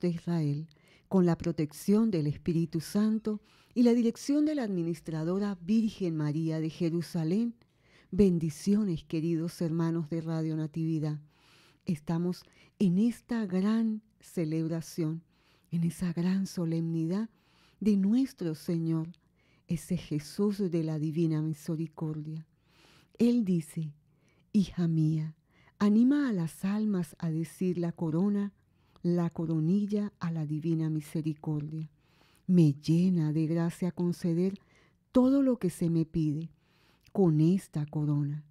de Israel, con la protección del Espíritu Santo y la dirección de la Administradora Virgen María de Jerusalén. Bendiciones, queridos hermanos de Radio Natividad. Estamos en esta gran celebración, en esa gran solemnidad de nuestro Señor, ese Jesús de la Divina Misericordia. Él dice, Hija mía, anima a las almas a decir la corona la coronilla a la divina misericordia. Me llena de gracia conceder todo lo que se me pide con esta corona,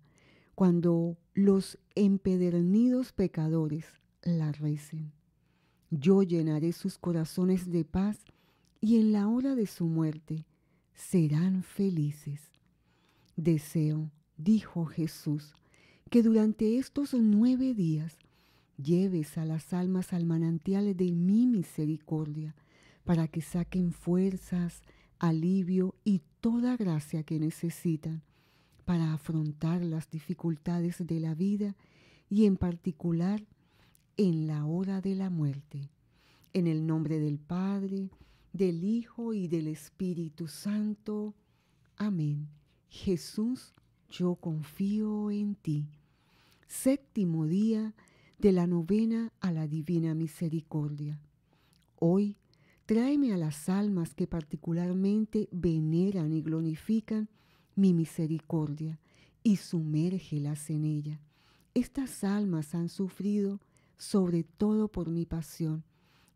cuando los empedernidos pecadores la recen. Yo llenaré sus corazones de paz y en la hora de su muerte serán felices. Deseo, dijo Jesús, que durante estos nueve días lleves a las almas al manantial de mi misericordia, para que saquen fuerzas, alivio y toda gracia que necesitan para afrontar las dificultades de la vida y en particular en la hora de la muerte. En el nombre del Padre, del Hijo y del Espíritu Santo. Amén. Jesús, yo confío en ti. Séptimo día, de la novena a la divina misericordia. Hoy, tráeme a las almas que particularmente veneran y glorifican mi misericordia y sumérgelas en ella. Estas almas han sufrido sobre todo por mi pasión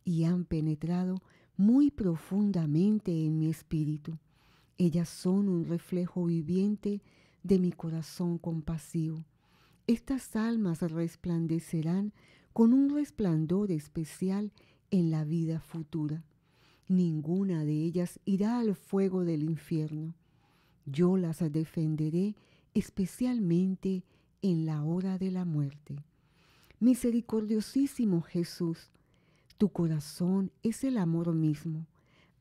y han penetrado muy profundamente en mi espíritu. Ellas son un reflejo viviente de mi corazón compasivo estas almas resplandecerán con un resplandor especial en la vida futura. Ninguna de ellas irá al fuego del infierno. Yo las defenderé especialmente en la hora de la muerte. Misericordiosísimo Jesús, tu corazón es el amor mismo.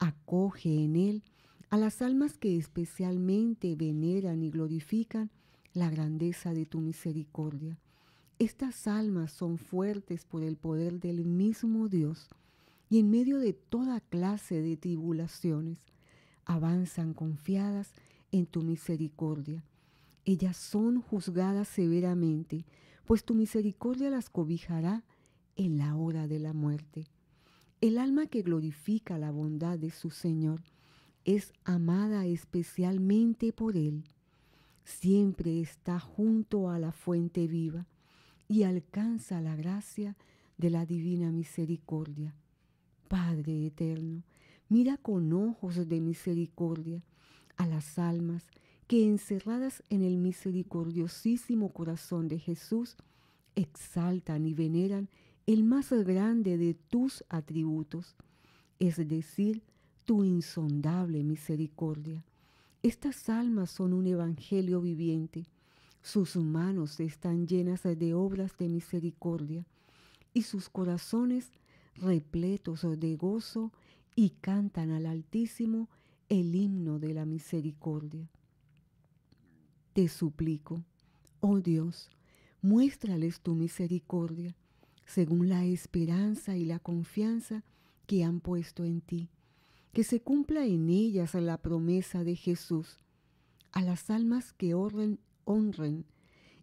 Acoge en él a las almas que especialmente veneran y glorifican la grandeza de tu misericordia. Estas almas son fuertes por el poder del mismo Dios y en medio de toda clase de tribulaciones avanzan confiadas en tu misericordia. Ellas son juzgadas severamente, pues tu misericordia las cobijará en la hora de la muerte. El alma que glorifica la bondad de su Señor es amada especialmente por Él siempre está junto a la fuente viva y alcanza la gracia de la divina misericordia. Padre eterno, mira con ojos de misericordia a las almas que encerradas en el misericordiosísimo corazón de Jesús, exaltan y veneran el más grande de tus atributos, es decir, tu insondable misericordia. Estas almas son un evangelio viviente. Sus manos están llenas de obras de misericordia y sus corazones repletos de gozo y cantan al Altísimo el himno de la misericordia. Te suplico, oh Dios, muéstrales tu misericordia, según la esperanza y la confianza que han puesto en ti, que se cumpla en ellas la promesa de Jesús, a las almas que honren, honren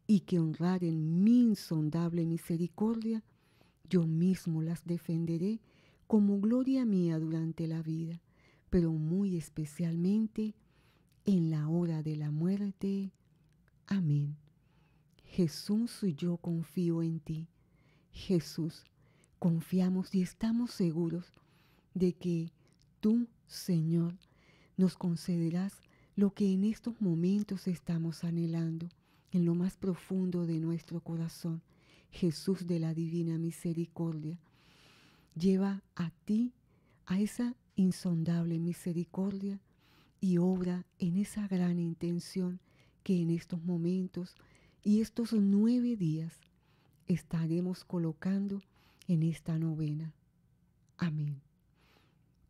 y que honraren mi insondable misericordia, yo mismo las defenderé como gloria mía durante la vida, pero muy especialmente en la hora de la muerte. Amén. Jesús, yo confío en ti. Jesús, confiamos y estamos seguros de que tú, Señor, nos concederás lo que en estos momentos estamos anhelando en lo más profundo de nuestro corazón. Jesús de la Divina Misericordia, lleva a ti, a esa insondable misericordia, y obra en esa gran intención que en estos momentos y estos nueve días estaremos colocando en esta novena. Amén.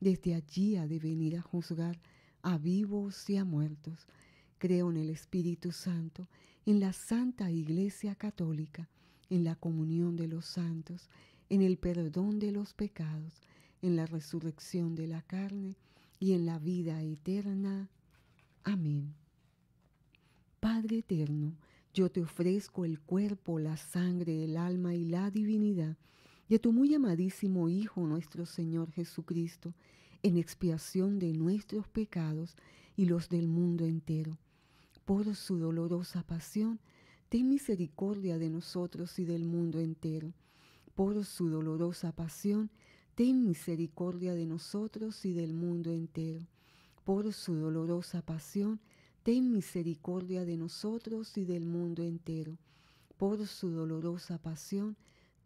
desde allí ha de venir a juzgar a vivos y a muertos. Creo en el Espíritu Santo, en la Santa Iglesia Católica, en la comunión de los santos, en el perdón de los pecados, en la resurrección de la carne y en la vida eterna. Amén. Padre eterno, yo te ofrezco el cuerpo, la sangre, el alma y la divinidad y a tu muy amadísimo Hijo nuestro Señor Jesucristo, en expiación de nuestros pecados y los del mundo entero. Por su dolorosa pasión, ten misericordia de nosotros y del mundo entero. Por su dolorosa pasión, ten misericordia de nosotros y del mundo entero. Por su dolorosa pasión, ten misericordia de nosotros y del mundo entero. Por su dolorosa pasión,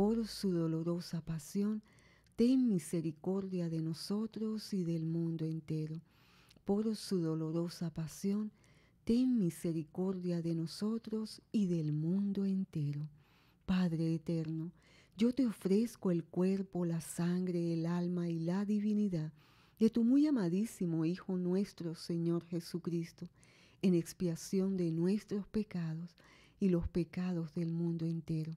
por su dolorosa pasión, ten misericordia de nosotros y del mundo entero. Por su dolorosa pasión, ten misericordia de nosotros y del mundo entero. Padre eterno, yo te ofrezco el cuerpo, la sangre, el alma y la divinidad de tu muy amadísimo Hijo nuestro Señor Jesucristo, en expiación de nuestros pecados y los pecados del mundo entero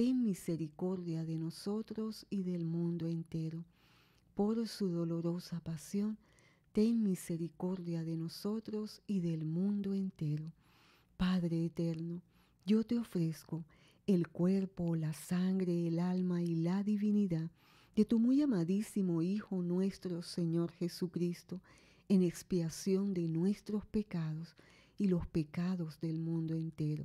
ten misericordia de nosotros y del mundo entero. Por su dolorosa pasión, ten misericordia de nosotros y del mundo entero. Padre eterno, yo te ofrezco el cuerpo, la sangre, el alma y la divinidad de tu muy amadísimo Hijo nuestro Señor Jesucristo, en expiación de nuestros pecados y los pecados del mundo entero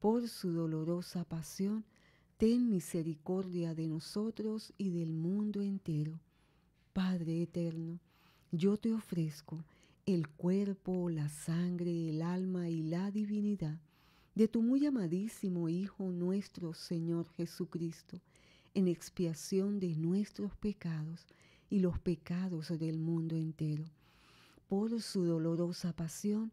por su dolorosa pasión, ten misericordia de nosotros y del mundo entero. Padre eterno, yo te ofrezco el cuerpo, la sangre, el alma y la divinidad de tu muy amadísimo Hijo nuestro Señor Jesucristo, en expiación de nuestros pecados y los pecados del mundo entero. Por su dolorosa pasión,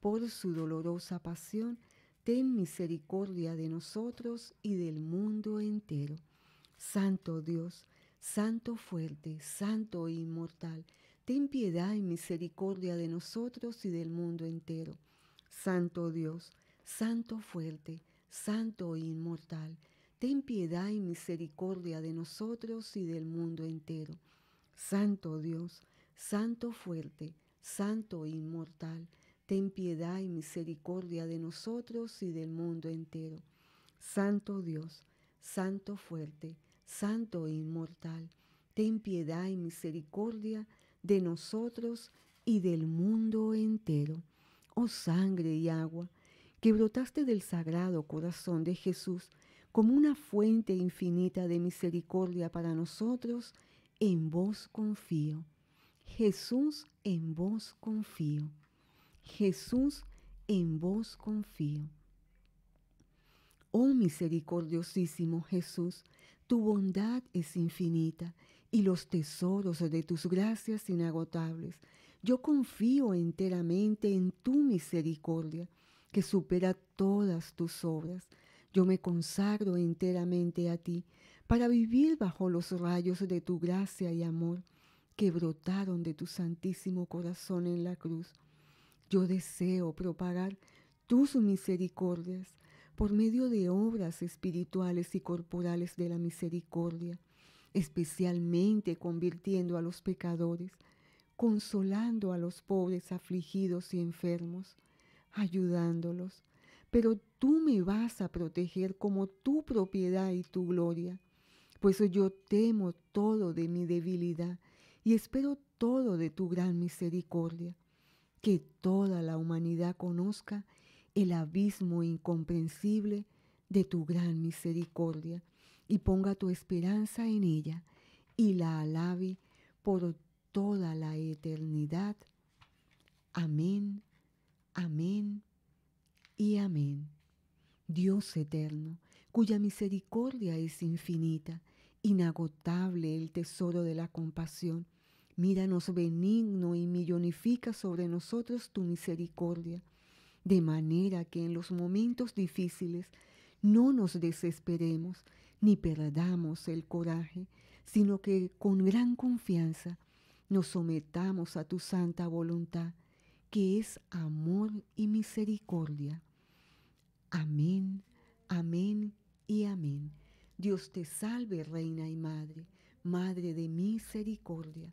por su dolorosa pasión, ten misericordia de nosotros y del mundo entero. Santo Dios, Santo fuerte, Santo e inmortal, ten piedad y misericordia de nosotros y del mundo entero. Santo Dios, Santo fuerte, Santo e inmortal, ten piedad y misericordia de nosotros y del mundo entero. Santo Dios, Santo fuerte, Santo e inmortal, ten piedad y misericordia de nosotros y del mundo entero. Santo Dios, Santo fuerte, Santo e inmortal, ten piedad y misericordia de nosotros y del mundo entero. Oh sangre y agua, que brotaste del sagrado corazón de Jesús como una fuente infinita de misericordia para nosotros, en vos confío. Jesús, en vos confío. Jesús, en vos confío. Oh misericordiosísimo Jesús, tu bondad es infinita y los tesoros de tus gracias inagotables. Yo confío enteramente en tu misericordia, que supera todas tus obras. Yo me consagro enteramente a ti para vivir bajo los rayos de tu gracia y amor que brotaron de tu santísimo corazón en la cruz. Yo deseo propagar tus misericordias por medio de obras espirituales y corporales de la misericordia, especialmente convirtiendo a los pecadores, consolando a los pobres afligidos y enfermos, ayudándolos. Pero tú me vas a proteger como tu propiedad y tu gloria, pues yo temo todo de mi debilidad y espero todo de tu gran misericordia que toda la humanidad conozca el abismo incomprensible de tu gran misericordia y ponga tu esperanza en ella y la alabe por toda la eternidad. Amén, amén y amén. Dios eterno, cuya misericordia es infinita, inagotable el tesoro de la compasión, Míranos benigno y millonifica sobre nosotros tu misericordia, de manera que en los momentos difíciles no nos desesperemos ni perdamos el coraje, sino que con gran confianza nos sometamos a tu santa voluntad, que es amor y misericordia. Amén, amén y amén. Dios te salve, Reina y Madre, Madre de misericordia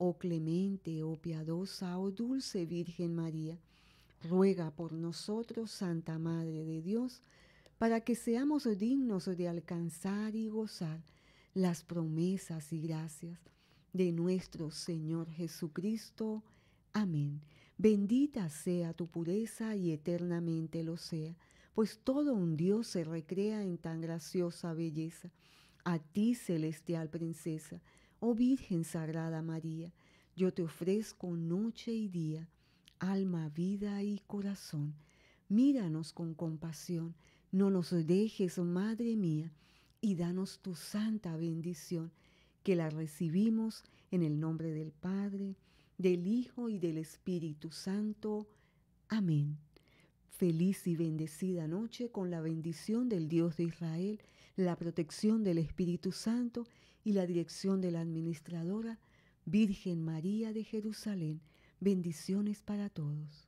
Oh clemente, oh piadosa, oh dulce Virgen María, ruega por nosotros, Santa Madre de Dios, para que seamos dignos de alcanzar y gozar las promesas y gracias de nuestro Señor Jesucristo. Amén. Bendita sea tu pureza y eternamente lo sea, pues todo un Dios se recrea en tan graciosa belleza. A ti, celestial princesa, Oh Virgen Sagrada María, yo te ofrezco noche y día, alma, vida y corazón. Míranos con compasión, no nos dejes, Madre mía, y danos tu santa bendición, que la recibimos en el nombre del Padre, del Hijo y del Espíritu Santo. Amén. Feliz y bendecida noche con la bendición del Dios de Israel, la protección del Espíritu Santo y la dirección de la administradora Virgen María de Jerusalén. Bendiciones para todos.